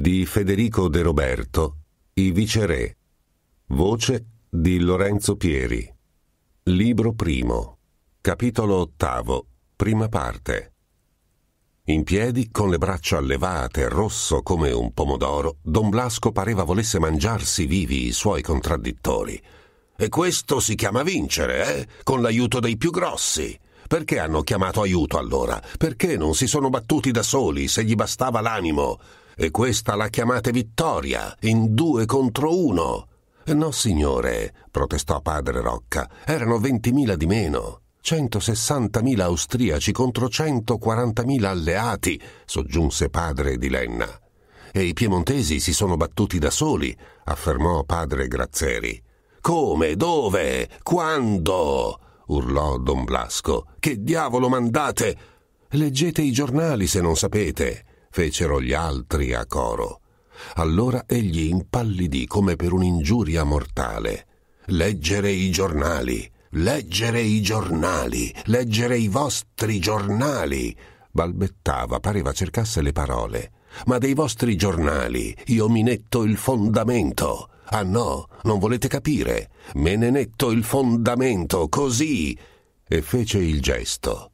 di Federico De Roberto, I viceré, voce di Lorenzo Pieri, libro primo, capitolo ottavo, prima parte. In piedi, con le braccia levate, rosso come un pomodoro, Don Blasco pareva volesse mangiarsi vivi i suoi contraddittori. E questo si chiama vincere, eh? Con l'aiuto dei più grossi. Perché hanno chiamato aiuto allora? Perché non si sono battuti da soli se gli bastava l'animo? E questa la chiamate vittoria, in due contro uno. No, signore, protestò padre Rocca, erano ventimila di meno. 160.000 austriaci contro 140.000 alleati, soggiunse padre di Lenna. E i piemontesi si sono battuti da soli, affermò padre Grazzeri. Come? Dove? Quando? urlò Don Blasco. Che diavolo mandate? Leggete i giornali se non sapete fecero gli altri a coro. Allora egli impallidì come per un'ingiuria mortale. Leggere i giornali, leggere i giornali, leggere i vostri giornali. Balbettava, pareva cercasse le parole. Ma dei vostri giornali io mi netto il fondamento. Ah no, non volete capire. Me ne netto il fondamento, così. E fece il gesto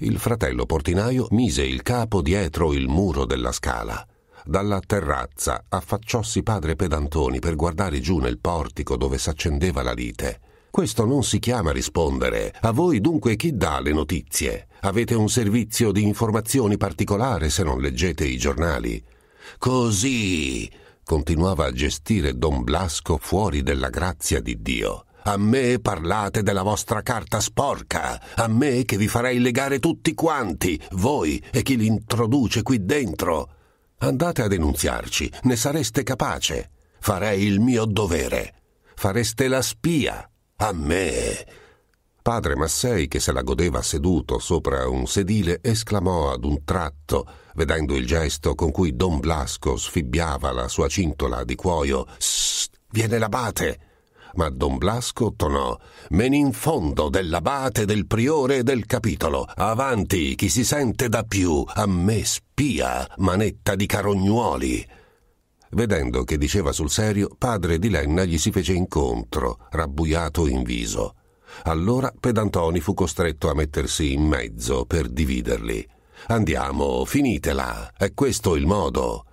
il fratello portinaio mise il capo dietro il muro della scala. Dalla terrazza affacciossi padre Pedantoni per guardare giù nel portico dove s'accendeva la lite. Questo non si chiama rispondere. A voi dunque chi dà le notizie? Avete un servizio di informazioni particolare se non leggete i giornali? Così continuava a gestire Don Blasco fuori della grazia di Dio. A me parlate della vostra carta sporca, a me che vi farei legare tutti quanti, voi e chi li introduce qui dentro. Andate a denunziarci, ne sareste capace. Farei il mio dovere. Fareste la spia. A me. Padre Massei, che se la godeva seduto sopra un sedile, esclamò ad un tratto, vedendo il gesto con cui don Blasco sfibbiava la sua cintola di cuoio: Sst, viene l'abate! ma don Blasco tonò. Men in fondo dell'abate, del priore e del capitolo. Avanti, chi si sente da più, a me spia, manetta di carognuoli. Vedendo che diceva sul serio, padre di Lenna gli si fece incontro, rabbuiato in viso. Allora Pedantoni fu costretto a mettersi in mezzo per dividerli. Andiamo, finitela, è questo il modo.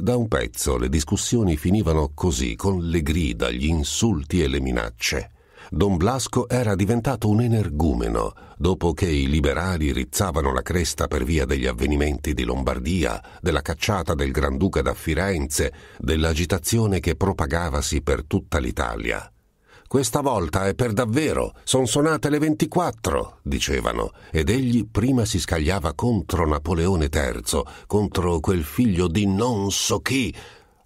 Da un pezzo le discussioni finivano così, con le grida, gli insulti e le minacce. Don Blasco era diventato un energumeno dopo che i liberali rizzavano la cresta per via degli avvenimenti di Lombardia, della cacciata del Granduca da Firenze, dell'agitazione che propagavasi per tutta l'Italia. Questa volta è per davvero, son suonate le 24, dicevano, ed egli prima si scagliava contro Napoleone III, contro quel figlio di non so chi,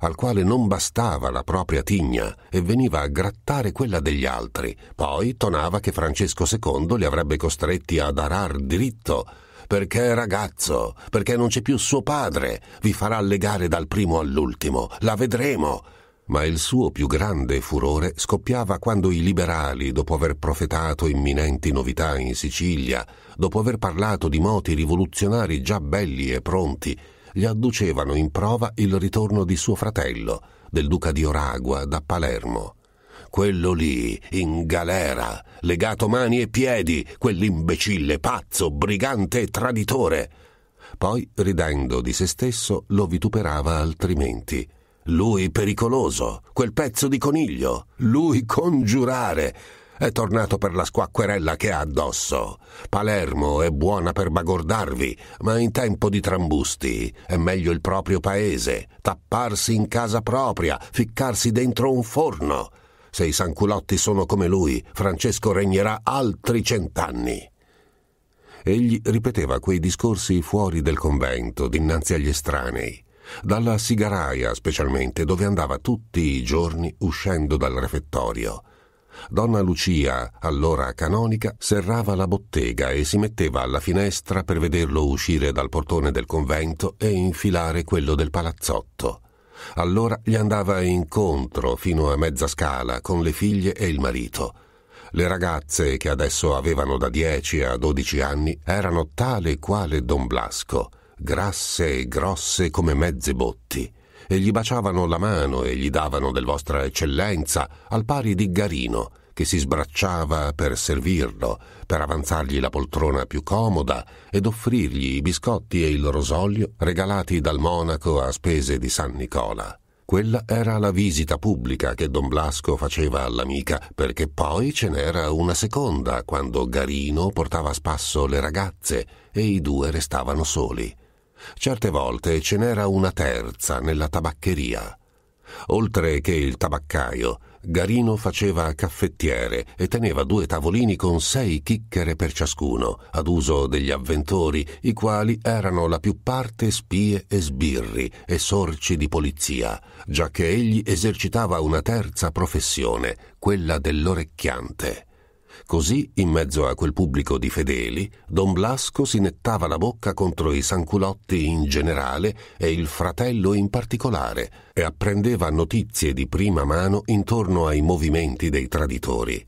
al quale non bastava la propria tigna e veniva a grattare quella degli altri. Poi tonava che Francesco II li avrebbe costretti ad arar diritto. Perché ragazzo, perché non c'è più suo padre, vi farà legare dal primo all'ultimo, la vedremo ma il suo più grande furore scoppiava quando i liberali, dopo aver profetato imminenti novità in Sicilia, dopo aver parlato di moti rivoluzionari già belli e pronti, gli adducevano in prova il ritorno di suo fratello, del duca di Oragua, da Palermo. Quello lì, in galera, legato mani e piedi, quell'imbecille, pazzo, brigante e traditore. Poi, ridendo di se stesso, lo vituperava altrimenti lui pericoloso, quel pezzo di coniglio, lui congiurare. È tornato per la squacquerella che ha addosso. Palermo è buona per bagordarvi, ma in tempo di trambusti è meglio il proprio paese, tapparsi in casa propria, ficcarsi dentro un forno. Se i sanculotti sono come lui, Francesco regnerà altri cent'anni. Egli ripeteva quei discorsi fuori del convento, dinanzi agli estranei dalla sigaraia specialmente, dove andava tutti i giorni uscendo dal refettorio. Donna Lucia, allora canonica, serrava la bottega e si metteva alla finestra per vederlo uscire dal portone del convento e infilare quello del palazzotto. Allora gli andava incontro fino a mezza scala con le figlie e il marito. Le ragazze, che adesso avevano da 10 a 12 anni, erano tale e quale Don Blasco grasse e grosse come mezze botti, e gli baciavano la mano e gli davano del vostra eccellenza al pari di Garino, che si sbracciava per servirlo, per avanzargli la poltrona più comoda ed offrirgli i biscotti e il rosolio regalati dal monaco a spese di San Nicola. Quella era la visita pubblica che Don Blasco faceva all'amica, perché poi ce n'era una seconda quando Garino portava a spasso le ragazze e i due restavano soli. Certe volte ce n'era una terza nella tabaccheria. Oltre che il tabaccaio, Garino faceva caffettiere e teneva due tavolini con sei chicchere per ciascuno, ad uso degli avventori, i quali erano la più parte spie e sbirri e sorci di polizia, giacché egli esercitava una terza professione, quella dell'orecchiante. Così, in mezzo a quel pubblico di fedeli, Don Blasco si nettava la bocca contro i sanculotti in generale e il fratello in particolare, e apprendeva notizie di prima mano intorno ai movimenti dei traditori.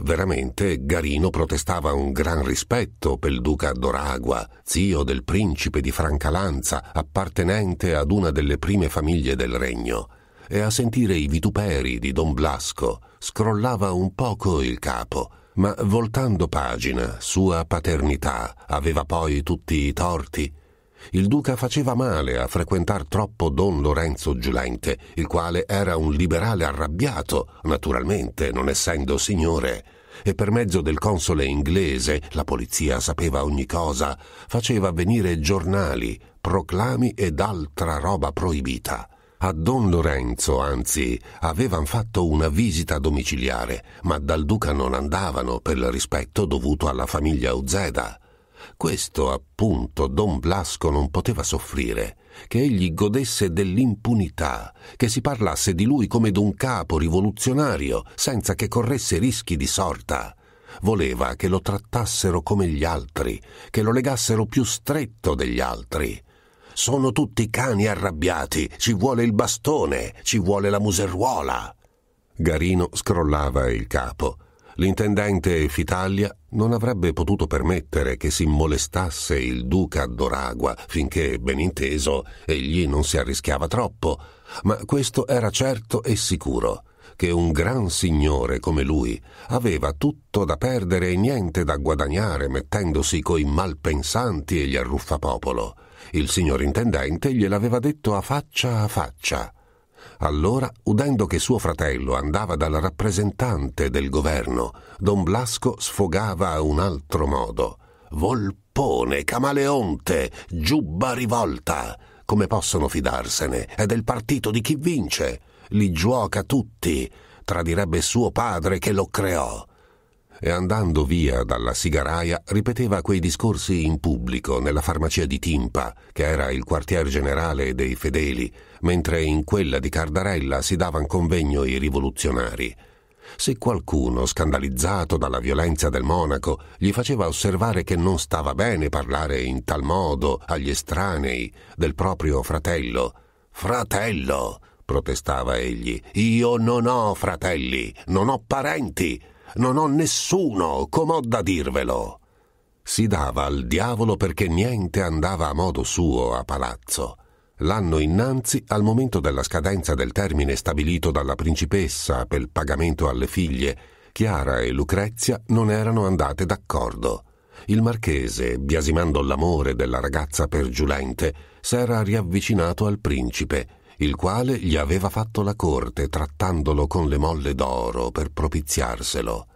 Veramente Garino protestava un gran rispetto per duca d'Oragua, zio del principe di Francalanza, appartenente ad una delle prime famiglie del regno, e a sentire i vituperi di Don Blasco scrollava un poco il capo, ma voltando pagina, sua paternità aveva poi tutti i torti. Il duca faceva male a frequentar troppo don Lorenzo Giulente, il quale era un liberale arrabbiato, naturalmente, non essendo signore, e per mezzo del console inglese, la polizia sapeva ogni cosa, faceva venire giornali, proclami ed altra roba proibita. A Don Lorenzo, anzi, avevano fatto una visita domiciliare, ma dal duca non andavano per il rispetto dovuto alla famiglia Uzeda. Questo, appunto, Don Blasco non poteva soffrire, che egli godesse dell'impunità, che si parlasse di lui come d'un capo rivoluzionario, senza che corresse rischi di sorta. Voleva che lo trattassero come gli altri, che lo legassero più stretto degli altri sono tutti cani arrabbiati, ci vuole il bastone, ci vuole la museruola. Garino scrollava il capo. L'intendente Fitalia non avrebbe potuto permettere che si molestasse il duca d'Oragua finché, ben inteso, egli non si arrischiava troppo, ma questo era certo e sicuro che un gran signore come lui aveva tutto da perdere e niente da guadagnare mettendosi coi malpensanti e gli arruffapopolo. Il signor intendente gliel'aveva detto a faccia a faccia. Allora, udendo che suo fratello andava dal rappresentante del governo, don Blasco sfogava a un altro modo. Volpone, camaleonte, giubba rivolta. Come possono fidarsene? È del partito di chi vince. Li giuoca tutti. Tradirebbe suo padre che lo creò e andando via dalla sigaraia ripeteva quei discorsi in pubblico nella farmacia di Timpa, che era il quartier generale dei fedeli, mentre in quella di Cardarella si davan convegno i rivoluzionari. Se qualcuno, scandalizzato dalla violenza del monaco, gli faceva osservare che non stava bene parlare in tal modo agli estranei del proprio fratello, fratello, protestava egli, io non ho fratelli, non ho parenti, non ho nessuno, com'ho da dirvelo. Si dava al diavolo perché niente andava a modo suo a palazzo. L'anno innanzi, al momento della scadenza del termine stabilito dalla principessa per il pagamento alle figlie, Chiara e Lucrezia non erano andate d'accordo. Il marchese, biasimando l'amore della ragazza pergiulente, s'era riavvicinato al principe il quale gli aveva fatto la corte trattandolo con le molle d'oro per propiziarselo.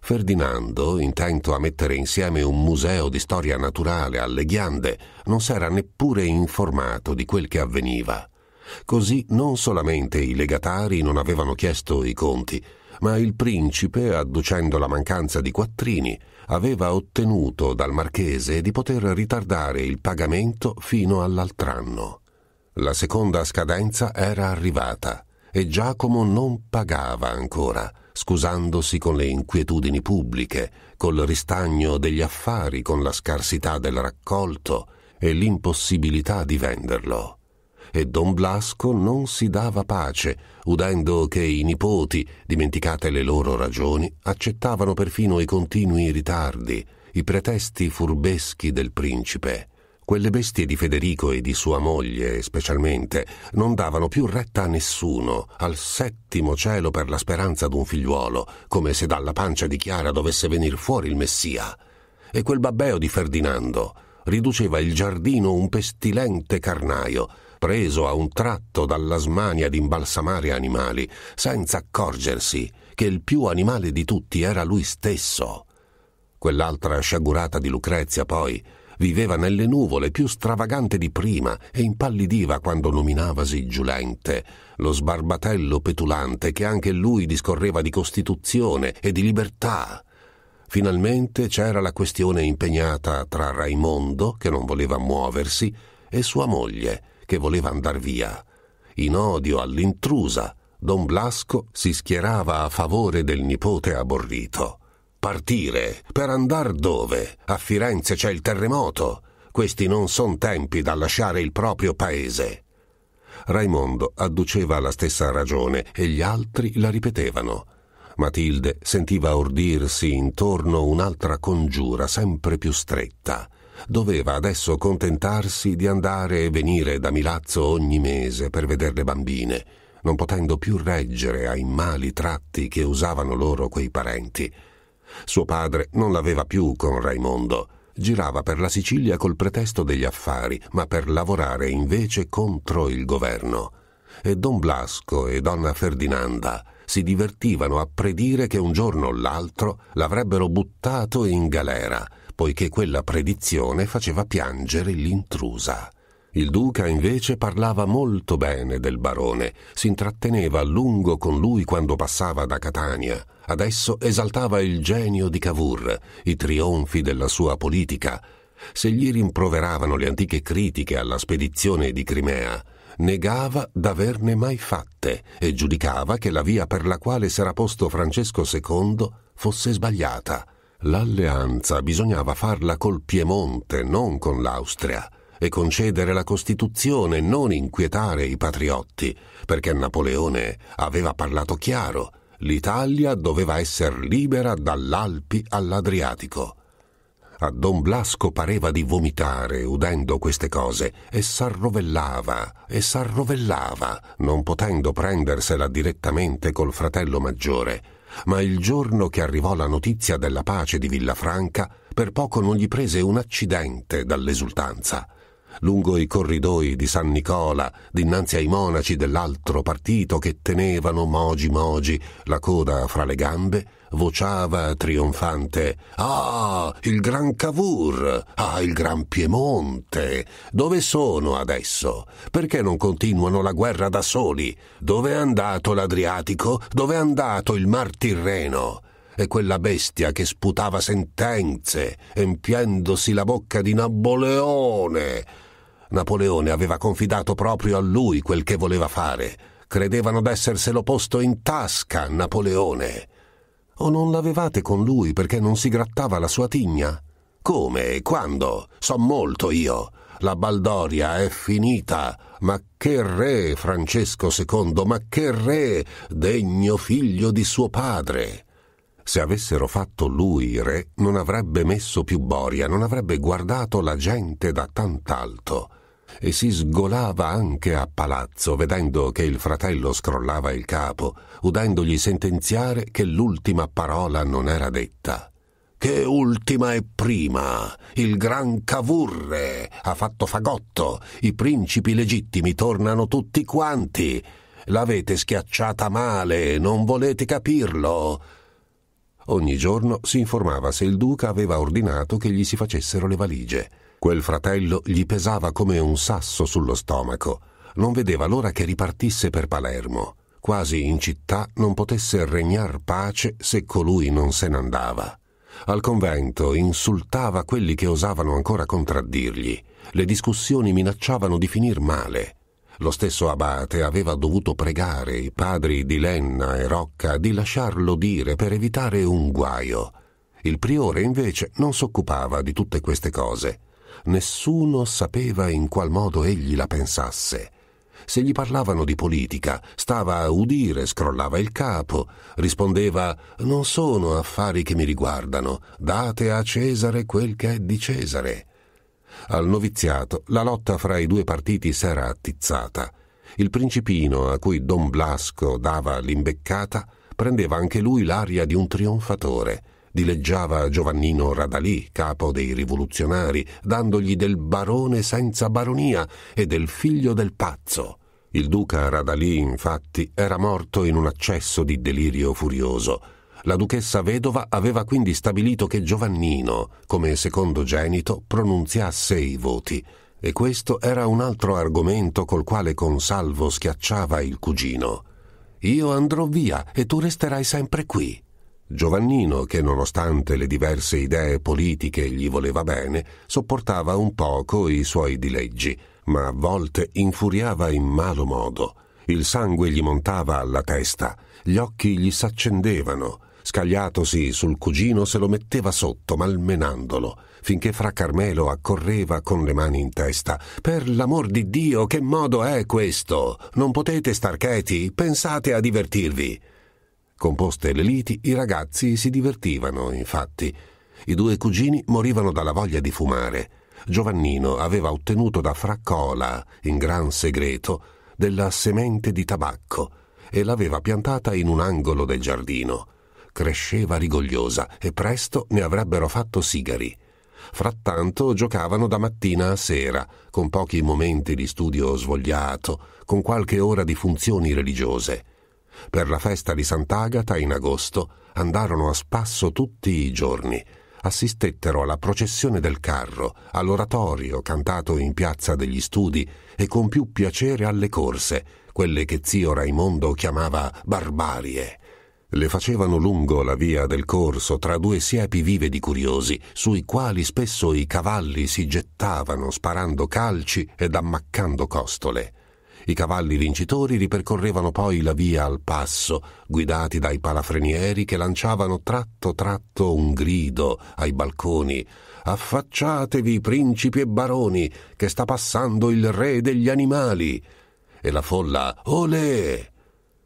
Ferdinando, intento a mettere insieme un museo di storia naturale alle ghiande, non s'era neppure informato di quel che avveniva. Così non solamente i legatari non avevano chiesto i conti, ma il principe, adducendo la mancanza di quattrini, aveva ottenuto dal marchese di poter ritardare il pagamento fino all'altr'anno. anno. La seconda scadenza era arrivata e Giacomo non pagava ancora, scusandosi con le inquietudini pubbliche, col ristagno degli affari, con la scarsità del raccolto e l'impossibilità di venderlo. E don Blasco non si dava pace, udendo che i nipoti, dimenticate le loro ragioni, accettavano perfino i continui ritardi, i pretesti furbeschi del principe quelle bestie di Federico e di sua moglie, specialmente, non davano più retta a nessuno, al settimo cielo per la speranza d'un figliuolo, come se dalla pancia di Chiara dovesse venir fuori il Messia. E quel babbeo di Ferdinando riduceva il giardino un pestilente carnaio, preso a un tratto dalla smania di imbalsamare animali, senza accorgersi che il più animale di tutti era lui stesso. Quell'altra sciagurata di Lucrezia, poi, viveva nelle nuvole più stravagante di prima e impallidiva quando nominavasi Giulente, lo sbarbatello petulante che anche lui discorreva di Costituzione e di libertà. Finalmente c'era la questione impegnata tra Raimondo, che non voleva muoversi, e sua moglie, che voleva andar via. In odio all'intrusa, Don Blasco si schierava a favore del nipote aborrito. Partire? Per andar dove? A Firenze c'è il terremoto. Questi non son tempi da lasciare il proprio paese. Raimondo adduceva la stessa ragione e gli altri la ripetevano. Matilde sentiva ordirsi intorno un'altra congiura sempre più stretta. Doveva adesso contentarsi di andare e venire da Milazzo ogni mese per vedere le bambine, non potendo più reggere ai mali tratti che usavano loro quei parenti suo padre non l'aveva più con Raimondo. Girava per la Sicilia col pretesto degli affari, ma per lavorare invece contro il governo. E Don Blasco e Donna Ferdinanda si divertivano a predire che un giorno o l'altro l'avrebbero buttato in galera, poiché quella predizione faceva piangere l'intrusa. Il duca invece parlava molto bene del barone, si intratteneva a lungo con lui quando passava da Catania, Adesso esaltava il genio di Cavour, i trionfi della sua politica. Se gli rimproveravano le antiche critiche alla spedizione di Crimea, negava d'averne mai fatte e giudicava che la via per la quale s'era posto Francesco II fosse sbagliata. L'alleanza bisognava farla col Piemonte, non con l'Austria e concedere la Costituzione, non inquietare i patriotti, perché Napoleone aveva parlato chiaro l'Italia doveva essere libera dall'Alpi all'Adriatico. A Don Blasco pareva di vomitare udendo queste cose e s'arrovellava e s'arrovellava, non potendo prendersela direttamente col fratello maggiore. Ma il giorno che arrivò la notizia della pace di Villafranca, per poco non gli prese un accidente dall'esultanza lungo i corridoi di San Nicola, dinanzi ai monaci dell'altro partito che tenevano mogi mogi la coda fra le gambe, vociava trionfante Ah, il Gran Cavour! Ah, il Gran Piemonte! Dove sono adesso? Perché non continuano la guerra da soli? Dove è andato l'Adriatico? Dove è andato il Mar Tirreno? e quella bestia che sputava sentenze, empiendosi la bocca di Napoleone, Napoleone aveva confidato proprio a lui quel che voleva fare. Credevano d'esserselo posto in tasca, Napoleone. O non l'avevate con lui perché non si grattava la sua tigna? Come e quando? So molto io. La baldoria è finita. Ma che re, Francesco II, ma che re, degno figlio di suo padre. Se avessero fatto lui re, non avrebbe messo più boria, non avrebbe guardato la gente da tant'alto e si sgolava anche a palazzo, vedendo che il fratello scrollava il capo, udendogli sentenziare che l'ultima parola non era detta. Che ultima e prima! Il gran Cavourre ha fatto fagotto, i principi legittimi tornano tutti quanti. L'avete schiacciata male, non volete capirlo. Ogni giorno si informava se il duca aveva ordinato che gli si facessero le valigie Quel fratello gli pesava come un sasso sullo stomaco. Non vedeva l'ora che ripartisse per Palermo. Quasi in città non potesse regnar pace se colui non se n'andava. Al convento insultava quelli che osavano ancora contraddirgli. Le discussioni minacciavano di finir male. Lo stesso abate aveva dovuto pregare i padri di Lenna e Rocca di lasciarlo dire per evitare un guaio. Il priore invece non s'occupava di tutte queste cose nessuno sapeva in qual modo egli la pensasse. Se gli parlavano di politica, stava a udire, scrollava il capo, rispondeva Non sono affari che mi riguardano, date a Cesare quel che è di Cesare. Al noviziato la lotta fra i due partiti s'era attizzata. Il principino, a cui Don Blasco dava l'imbeccata, prendeva anche lui l'aria di un trionfatore dileggiava Giovannino Radalì, capo dei rivoluzionari, dandogli del barone senza baronia e del figlio del pazzo. Il duca Radalì, infatti, era morto in un accesso di delirio furioso. La duchessa vedova aveva quindi stabilito che Giovannino, come secondogenito, pronunziasse i voti. E questo era un altro argomento col quale Consalvo schiacciava il cugino. Io andrò via e tu resterai sempre qui. Giovannino, che nonostante le diverse idee politiche gli voleva bene, sopportava un poco i suoi dileggi, ma a volte infuriava in malo modo. Il sangue gli montava alla testa, gli occhi gli s'accendevano. Scagliatosi sul cugino se lo metteva sotto, malmenandolo, finché fra Carmelo accorreva con le mani in testa. Per l'amor di Dio, che modo è questo? Non potete star cheti? Pensate a divertirvi. Composte le liti, i ragazzi si divertivano, infatti. I due cugini morivano dalla voglia di fumare. Giovannino aveva ottenuto da Fraccola, in gran segreto, della semente di tabacco e l'aveva piantata in un angolo del giardino. Cresceva rigogliosa e presto ne avrebbero fatto sigari. Frattanto giocavano da mattina a sera, con pochi momenti di studio svogliato, con qualche ora di funzioni religiose. Per la festa di Sant'Agata in agosto andarono a spasso tutti i giorni. Assistettero alla processione del carro, all'oratorio cantato in piazza degli studi e con più piacere alle corse, quelle che zio Raimondo chiamava barbarie. Le facevano lungo la via del corso tra due siepi vive di curiosi, sui quali spesso i cavalli si gettavano sparando calci ed ammaccando costole. I cavalli vincitori ripercorrevano poi la via al passo, guidati dai palafrenieri che lanciavano tratto tratto un grido ai balconi. Affacciatevi, principi e baroni, che sta passando il re degli animali! E la folla, olè!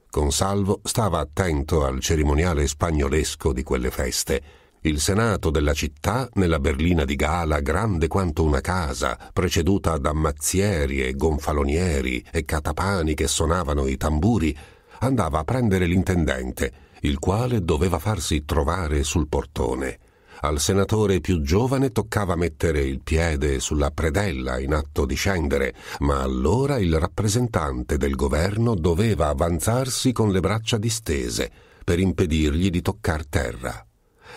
Consalvo stava attento al cerimoniale spagnolesco di quelle feste il senato della città, nella berlina di Gala, grande quanto una casa, preceduta da mazzieri e gonfalonieri e catapani che suonavano i tamburi, andava a prendere l'intendente, il quale doveva farsi trovare sul portone. Al senatore più giovane toccava mettere il piede sulla predella in atto di scendere, ma allora il rappresentante del governo doveva avanzarsi con le braccia distese per impedirgli di toccar terra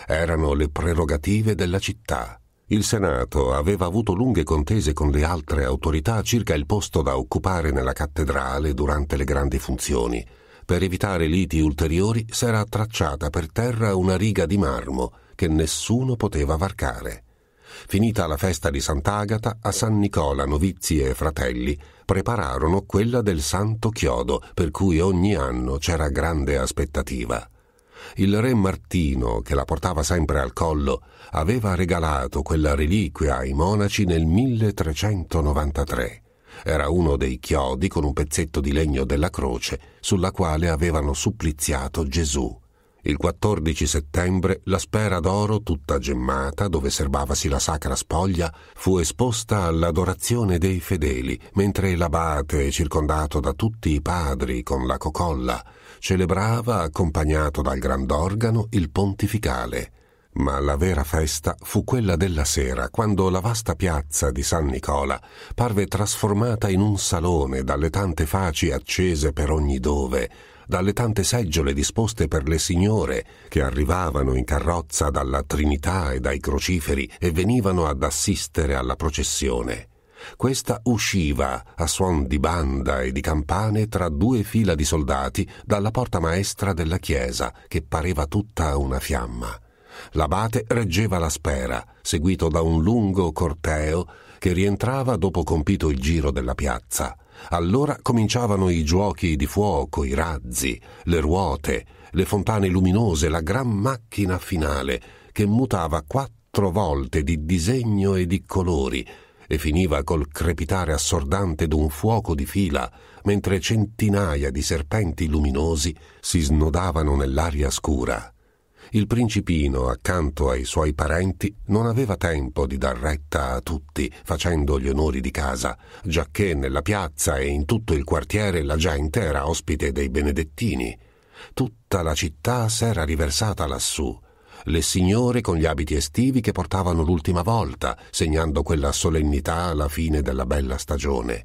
erano le prerogative della città. Il Senato aveva avuto lunghe contese con le altre autorità circa il posto da occupare nella cattedrale durante le grandi funzioni. Per evitare liti ulteriori s'era tracciata per terra una riga di marmo che nessuno poteva varcare. Finita la festa di Sant'Agata, a San Nicola novizi e fratelli prepararono quella del Santo Chiodo, per cui ogni anno c'era grande aspettativa. Il re Martino, che la portava sempre al collo, aveva regalato quella reliquia ai monaci nel 1393. Era uno dei chiodi con un pezzetto di legno della croce sulla quale avevano suppliziato Gesù. Il 14 settembre la spera d'oro, tutta gemmata, dove serbavasi la sacra spoglia, fu esposta all'adorazione dei fedeli, mentre l'abate, circondato da tutti i padri con la cocolla, celebrava, accompagnato dal grand'organo, il pontificale. Ma la vera festa fu quella della sera, quando la vasta piazza di San Nicola parve trasformata in un salone dalle tante faci accese per ogni dove, dalle tante seggiole disposte per le signore che arrivavano in carrozza dalla Trinità e dai crociferi e venivano ad assistere alla processione. Questa usciva, a suon di banda e di campane, tra due fila di soldati, dalla porta maestra della chiesa, che pareva tutta una fiamma. L'abate reggeva la spera, seguito da un lungo corteo che rientrava dopo compito il giro della piazza. Allora cominciavano i giochi di fuoco, i razzi, le ruote, le fontane luminose, la gran macchina finale che mutava quattro volte di disegno e di colori, e finiva col crepitare assordante d'un fuoco di fila, mentre centinaia di serpenti luminosi si snodavano nell'aria scura. Il principino, accanto ai suoi parenti, non aveva tempo di dar retta a tutti facendo gli onori di casa, giacché nella piazza e in tutto il quartiere la gente era ospite dei benedettini. Tutta la città s'era riversata lassù, le signore con gli abiti estivi che portavano l'ultima volta, segnando quella solennità alla fine della bella stagione.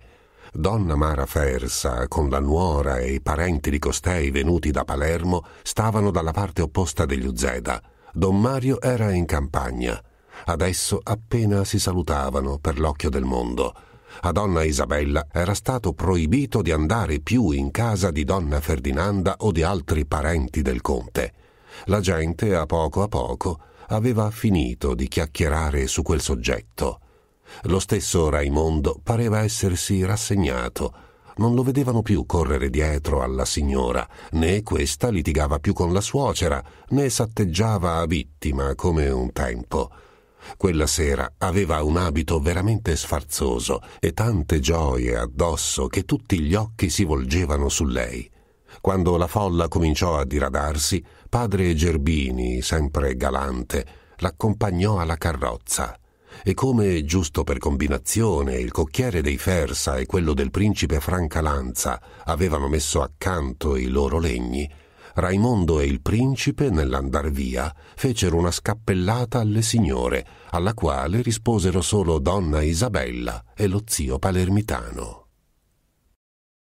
Donna Mara Fersa, con la nuora e i parenti di costei venuti da Palermo, stavano dalla parte opposta degli Uzeda. Don Mario era in campagna. Adesso appena si salutavano per l'occhio del mondo. A donna Isabella era stato proibito di andare più in casa di donna Ferdinanda o di altri parenti del conte la gente a poco a poco aveva finito di chiacchierare su quel soggetto. Lo stesso Raimondo pareva essersi rassegnato. Non lo vedevano più correre dietro alla signora, né questa litigava più con la suocera, né s'atteggiava a vittima come un tempo. Quella sera aveva un abito veramente sfarzoso e tante gioie addosso che tutti gli occhi si volgevano su lei. Quando la folla cominciò a diradarsi, Padre Gerbini, sempre galante, l'accompagnò alla carrozza e come, giusto per combinazione, il cocchiere dei Fersa e quello del principe Francalanza avevano messo accanto i loro legni, Raimondo e il principe, nell'andar via, fecero una scappellata alle signore, alla quale risposero solo donna Isabella e lo zio palermitano.